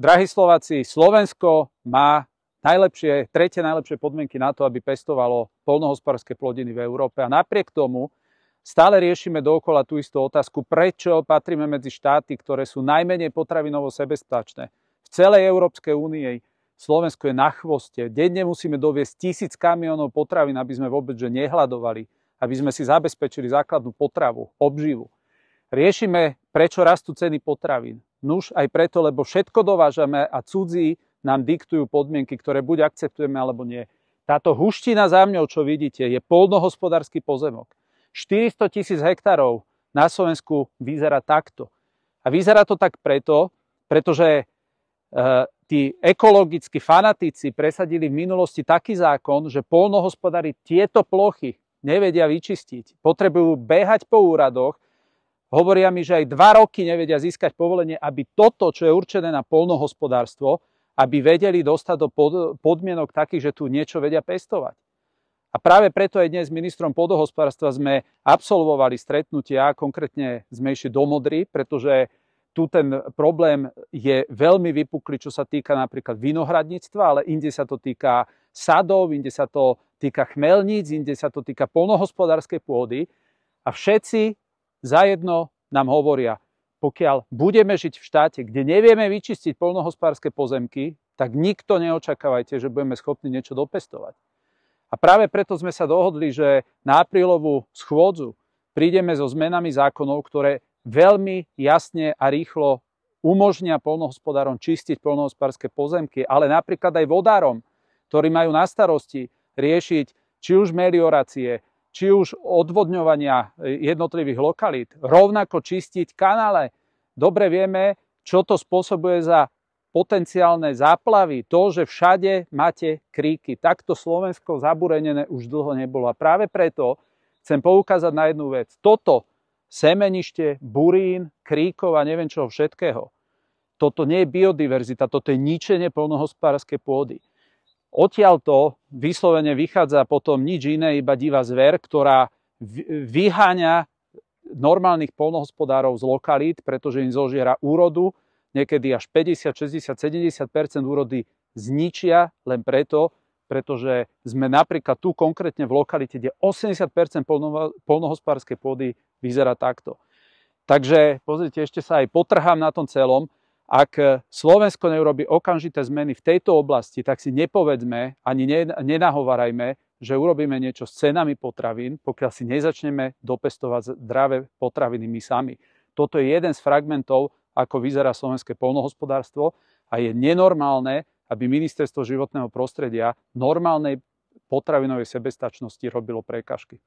drahí Slováci, Slovensko má najlepšie, tretie najlepšie podmienky na to, aby pestovalo polnohospodárske plodiny v Európe. A napriek tomu stále riešime dookola tú istú otázku, prečo patríme medzi štáty, ktoré sú najmenej potravinovo sebestačné. V celej Európskej únii Slovensko je na chvoste. Denne musíme doviesť tisíc kamionov potravín, aby sme vôbec že nehľadovali, aby sme si zabezpečili základnú potravu, obživu. Riešime, prečo rastú ceny potravín. Nuž aj preto, lebo všetko dovážame a cudzí nám diktujú podmienky, ktoré buď akceptujeme alebo nie. Táto huština za mňou, čo vidíte, je polnohospodársky pozemok. 400 tisíc hektárov na Slovensku vyzerá takto. A vyzerá to tak preto, pretože e, tí ekologickí fanatici presadili v minulosti taký zákon, že polnohospodári tieto plochy nevedia vyčistiť. Potrebujú behať po úradoch, Hovoria mi, že aj dva roky nevedia získať povolenie, aby toto, čo je určené na polnohospodárstvo, aby vedeli dostať do podmienok takých, že tu niečo vedia pestovať. A práve preto aj dnes s ministrom podohospodárstva sme absolvovali stretnutia, konkrétne sme išli do Modry, pretože tu ten problém je veľmi vypuklý, čo sa týka napríklad vinohradníctva, ale inde sa to týka sadov, inde sa to týka chmelníc, inde sa to týka polnohospodárskej pôdy. A všetci zajedno nám hovoria, pokiaľ budeme žiť v štáte, kde nevieme vyčistiť polnohospodárske pozemky, tak nikto neočakávajte, že budeme schopní niečo dopestovať. A práve preto sme sa dohodli, že na aprílovú schôdzu prídeme so zmenami zákonov, ktoré veľmi jasne a rýchlo umožnia polnohospodárom čistiť polnohospodárske pozemky, ale napríklad aj vodárom, ktorí majú na starosti riešiť či už meliorácie, či už odvodňovania eh, jednotlivých lokalít, rovnako čistiť kanále. Dobre vieme, čo to spôsobuje za potenciálne záplavy, to, že všade máte kríky. Takto Slovensko zaburenené už dlho nebolo. A práve preto chcem poukázať na jednu vec. Toto semenište, burín, kríkov a neviem čoho všetkého. Toto nie je biodiverzita, toto je ničenie polnohospodárskej pôdy. Odtiaľto vyslovene vychádza potom nič iné, iba divá zver, ktorá vyháňa normálnych polnohospodárov z lokalít, pretože im zožiera úrodu, niekedy až 50, 60, 70 úrody zničia len preto, pretože sme napríklad tu konkrétne v lokalite, kde 80 polnohospodárskej pôdy vyzerá takto. Takže pozrite, ešte sa aj potrhám na tom celom ak eh, Slovensko neurobi okamžité zmeny v tejto oblasti, tak si nepovedzme ani nenahovarajme, že urobíme niečo s cenami potravín, pokiaľ si nezačneme dopestovať zdravé potraviny my sami. Toto je jeden z fragmentov, ako vyzerá slovenské polnohospodárstvo a je nenormálne, aby ministerstvo životného prostredia normálnej potravinovej sebestačnosti robilo prekažky.